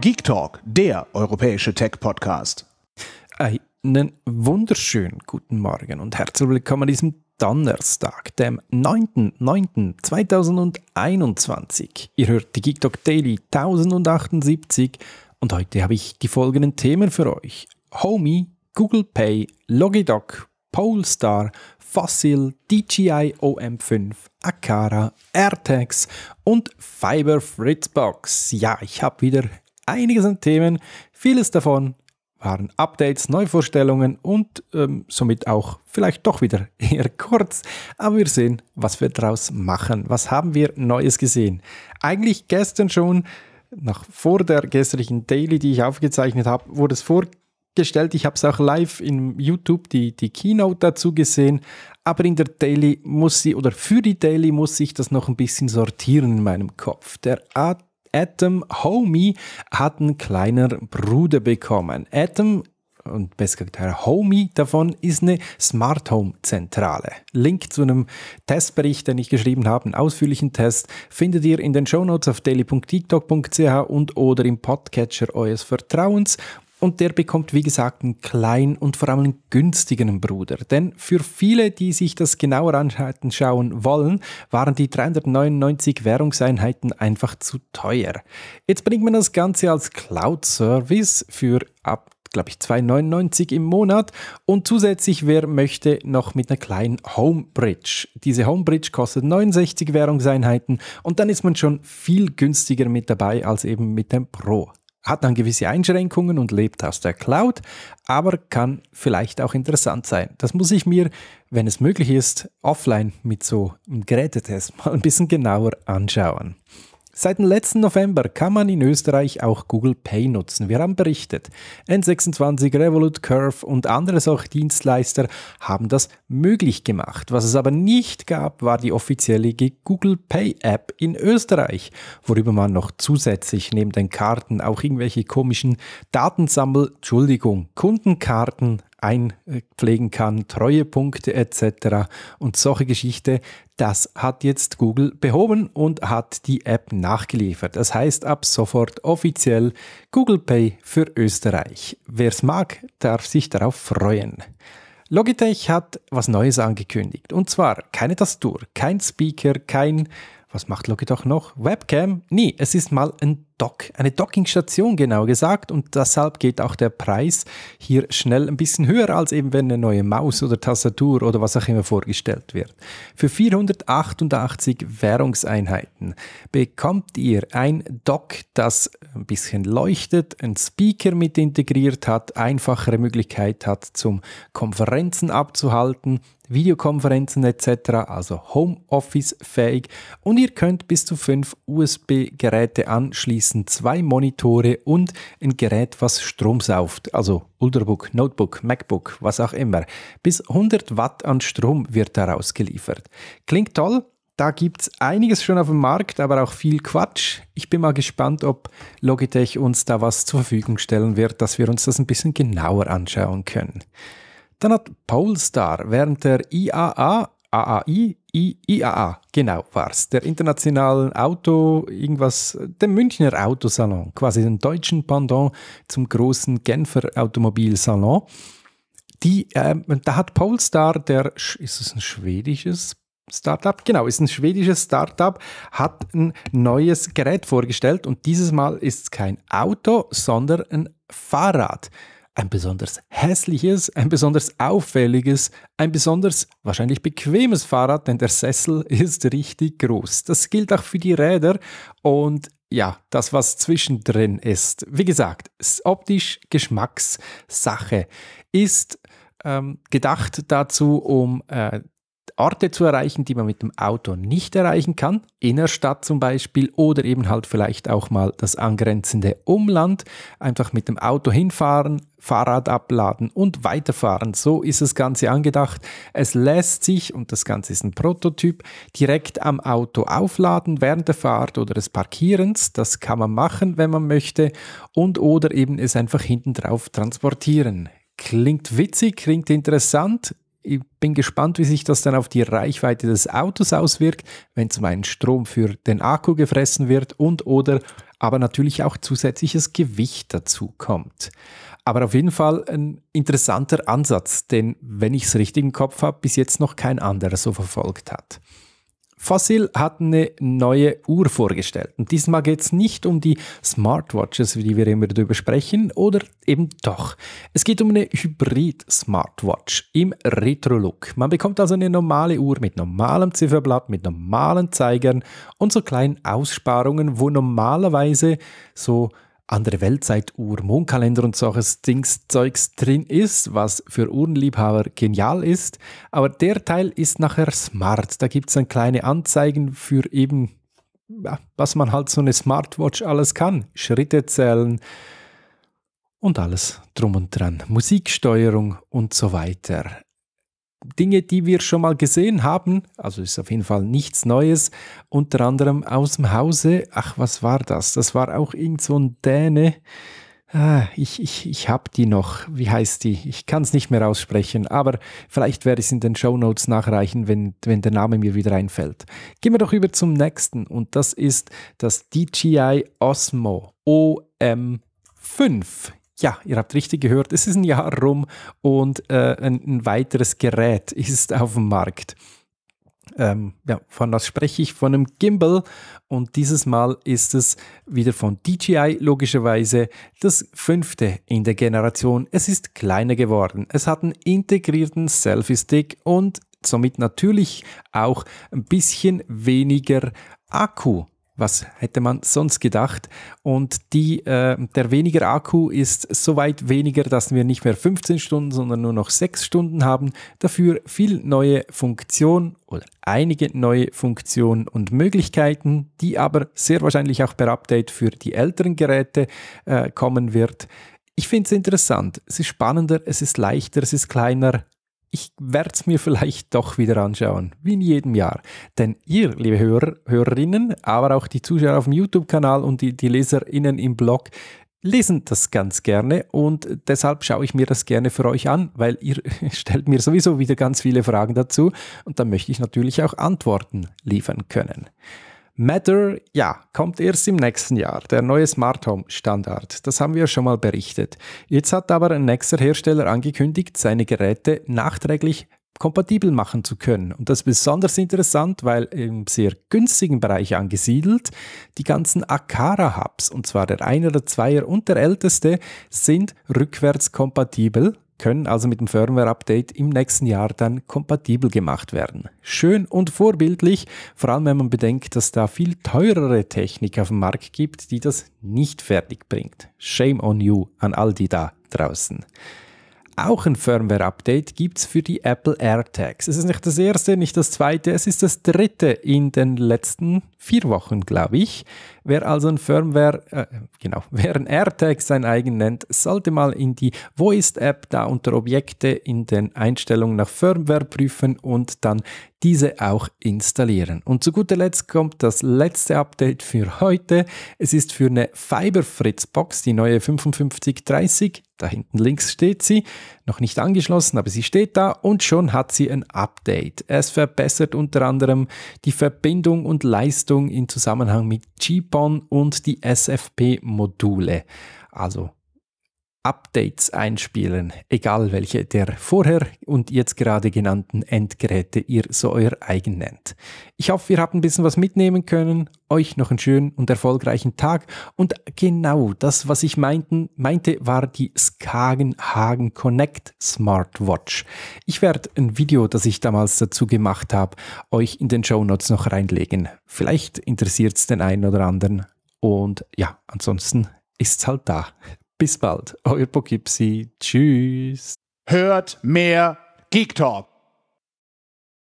Geek Talk, der europäische Tech-Podcast. Einen wunderschönen guten Morgen und herzlich willkommen an diesem Donnerstag, dem 9.09.2021. Ihr hört die Geek Talk Daily 1078 und heute habe ich die folgenden Themen für euch. Homey, Google Pay, Logidoc, Polestar, Fossil, DJI OM5, Akara, AirTags und Fiber Fritzbox. Ja, ich habe wieder einiges an Themen, vieles davon waren Updates, Neuvorstellungen und ähm, somit auch vielleicht doch wieder eher kurz. Aber wir sehen, was wir daraus machen. Was haben wir Neues gesehen? Eigentlich gestern schon, noch vor der gestrigen Daily, die ich aufgezeichnet habe, wurde es vorgestellt. Ich habe es auch live in YouTube die, die Keynote dazu gesehen. Aber in der Daily muss sie, oder für die Daily muss ich das noch ein bisschen sortieren in meinem Kopf. Der Art Atom Homie hat einen kleinen Bruder bekommen. Atom und besser gesagt, Homey davon ist eine Smart Home Zentrale. Link zu einem Testbericht, den ich geschrieben habe, einen ausführlichen Test, findet ihr in den Shownotes auf daily.tiktok.ch und oder im Podcatcher eures Vertrauens und der bekommt, wie gesagt, einen kleinen und vor allem einen günstigeren Bruder. Denn für viele, die sich das genauer anschauen wollen, waren die 399 Währungseinheiten einfach zu teuer. Jetzt bringt man das Ganze als Cloud-Service für ab glaube ich 2,99 im Monat und zusätzlich wer möchte noch mit einer kleinen Homebridge. Diese Homebridge kostet 69 Währungseinheiten und dann ist man schon viel günstiger mit dabei als eben mit dem Pro hat dann gewisse Einschränkungen und lebt aus der Cloud, aber kann vielleicht auch interessant sein. Das muss ich mir, wenn es möglich ist, offline mit so einem Gerätetest mal ein bisschen genauer anschauen. Seit dem letzten November kann man in Österreich auch Google Pay nutzen. Wir haben berichtet, N26, Revolut, Curve und andere solche Dienstleister haben das möglich gemacht. Was es aber nicht gab, war die offizielle Google Pay App in Österreich, worüber man noch zusätzlich neben den Karten auch irgendwelche komischen Datensammel, Entschuldigung, Kundenkarten einpflegen kann, Treuepunkte etc. und solche Geschichte. Das hat jetzt Google behoben und hat die App nachgeliefert. Das heißt ab sofort offiziell Google Pay für Österreich. Wer es mag, darf sich darauf freuen. Logitech hat was Neues angekündigt. Und zwar keine Tastatur, kein Speaker, kein was macht Logitech noch? Webcam? Nie, es ist mal ein Dock, eine Dockingstation genau gesagt und deshalb geht auch der Preis hier schnell ein bisschen höher als eben wenn eine neue Maus oder Tastatur oder was auch immer vorgestellt wird. Für 488 Währungseinheiten bekommt ihr ein Dock, das ein bisschen leuchtet, einen Speaker mit integriert hat, einfachere Möglichkeit hat zum Konferenzen abzuhalten, Videokonferenzen etc., also Homeoffice-fähig. Und ihr könnt bis zu fünf USB-Geräte anschließen, zwei Monitore und ein Gerät, was Strom sauft, also Ultrabook, Notebook, MacBook, was auch immer. Bis 100 Watt an Strom wird daraus geliefert. Klingt toll? Da gibt es einiges schon auf dem Markt, aber auch viel Quatsch. Ich bin mal gespannt, ob Logitech uns da was zur Verfügung stellen wird, dass wir uns das ein bisschen genauer anschauen können. Dann hat Polestar während der IAA, AAI, I, IAA, genau war es, der internationalen Auto, irgendwas, dem Münchner Autosalon, quasi den deutschen Pendant zum großen Genfer Automobilsalon. Die, äh, da hat Polestar, der, ist es ein schwedisches Startup, genau, ist ein schwedisches Startup, hat ein neues Gerät vorgestellt und dieses Mal ist es kein Auto, sondern ein Fahrrad ein besonders hässliches, ein besonders auffälliges, ein besonders wahrscheinlich bequemes Fahrrad, denn der Sessel ist richtig groß. Das gilt auch für die Räder und ja, das, was zwischendrin ist. Wie gesagt, optisch Geschmackssache ist ähm, gedacht dazu, um äh, Orte zu erreichen, die man mit dem Auto nicht erreichen kann, Innerstadt zum Beispiel oder eben halt vielleicht auch mal das angrenzende Umland, einfach mit dem Auto hinfahren, Fahrrad abladen und weiterfahren. So ist das Ganze angedacht. Es lässt sich, und das Ganze ist ein Prototyp, direkt am Auto aufladen während der Fahrt oder des Parkierens. Das kann man machen, wenn man möchte, und oder eben es einfach hinten drauf transportieren. Klingt witzig, klingt interessant, ich bin gespannt, wie sich das dann auf die Reichweite des Autos auswirkt, wenn zum einen Strom für den Akku gefressen wird und oder aber natürlich auch zusätzliches Gewicht dazu kommt. Aber auf jeden Fall ein interessanter Ansatz, den, wenn ich es richtig im Kopf habe, bis jetzt noch kein anderer so verfolgt hat. Fossil hat eine neue Uhr vorgestellt. Und diesmal geht es nicht um die Smartwatches, wie wir immer darüber sprechen, oder eben doch. Es geht um eine Hybrid-Smartwatch im Retro-Look. Man bekommt also eine normale Uhr mit normalem Zifferblatt, mit normalen Zeigern und so kleinen Aussparungen, wo normalerweise so andere Weltzeituhr, Mondkalender und solches Dings drin ist, was für Uhrenliebhaber genial ist. Aber der Teil ist nachher smart. Da gibt es dann kleine Anzeigen für eben, ja, was man halt so eine Smartwatch alles kann. Schritte zählen und alles drum und dran. Musiksteuerung und so weiter. Dinge, die wir schon mal gesehen haben, also ist auf jeden Fall nichts Neues, unter anderem aus dem Hause, ach, was war das? Das war auch irgend so ein Däne. Ah, ich, ich, ich habe die noch. Wie heißt die? Ich kann es nicht mehr aussprechen, aber vielleicht werde ich es in den Show Notes nachreichen, wenn, wenn der Name mir wieder einfällt. Gehen wir doch über zum nächsten und das ist das DJI Osmo OM5. Ja, ihr habt richtig gehört, es ist ein Jahr rum und äh, ein, ein, weiteres Gerät ist auf dem Markt. Ähm, ja, von was spreche ich? Von einem Gimbal und dieses Mal ist es wieder von DJI logischerweise das fünfte in der Generation. Es ist kleiner geworden, es hat einen integrierten Selfie-Stick und somit natürlich auch ein bisschen weniger Akku was hätte man sonst gedacht? Und die, äh, der weniger Akku ist so weit weniger, dass wir nicht mehr 15 Stunden, sondern nur noch 6 Stunden haben. Dafür viel neue Funktionen oder einige neue Funktionen und Möglichkeiten, die aber sehr wahrscheinlich auch per Update für die älteren Geräte äh, kommen wird. Ich finde es interessant. Es ist spannender, es ist leichter, es ist kleiner, ich werde es mir vielleicht doch wieder anschauen, wie in jedem Jahr. Denn ihr, liebe Hörer, Hörerinnen, aber auch die Zuschauer auf dem YouTube-Kanal und die, die Leserinnen im Blog, lesen das ganz gerne und deshalb schaue ich mir das gerne für euch an, weil ihr stellt mir sowieso wieder ganz viele Fragen dazu und dann möchte ich natürlich auch Antworten liefern können. Matter, ja, kommt erst im nächsten Jahr, der neue Smart Home Standard. Das haben wir schon mal berichtet. Jetzt hat aber ein nächster Hersteller angekündigt, seine Geräte nachträglich kompatibel machen zu können. Und das ist besonders interessant, weil im sehr günstigen Bereich angesiedelt die ganzen Akara-Hubs, und zwar der Einer, der Zweier und der Älteste, sind rückwärts kompatibel können also mit dem Firmware-Update im nächsten Jahr dann kompatibel gemacht werden. Schön und vorbildlich, vor allem wenn man bedenkt, dass da viel teurere Technik auf dem Markt gibt, die das nicht fertig bringt. Shame on you an all die da draußen. Auch ein Firmware-Update gibt es für die Apple AirTags. Es ist nicht das erste, nicht das zweite, es ist das dritte in den letzten vier Wochen, glaube ich. Wer also ein Firmware, äh, genau, wer ein AirTag sein eigen nennt, sollte mal in die Wo ist App da unter Objekte in den Einstellungen nach Firmware prüfen und dann diese auch installieren. Und zu guter Letzt kommt das letzte Update für heute. Es ist für eine Fiber Fritz Box, die neue 5530 da hinten links steht sie, noch nicht angeschlossen, aber sie steht da und schon hat sie ein Update. Es verbessert unter anderem die Verbindung und Leistung in Zusammenhang mit GPON und die SFP-Module. Also Updates einspielen, egal welche der vorher und jetzt gerade genannten Endgeräte ihr so euer eigen nennt. Ich hoffe, ihr habt ein bisschen was mitnehmen können, euch noch einen schönen und erfolgreichen Tag und genau das, was ich meinten, meinte, war die Skagenhagen Connect Smartwatch. Ich werde ein Video, das ich damals dazu gemacht habe, euch in den Show Notes noch reinlegen. Vielleicht interessiert es den einen oder anderen und ja, ansonsten ist es halt da. Bis bald, euer Pokipsi. Tschüss. Hört mehr Geek Talk.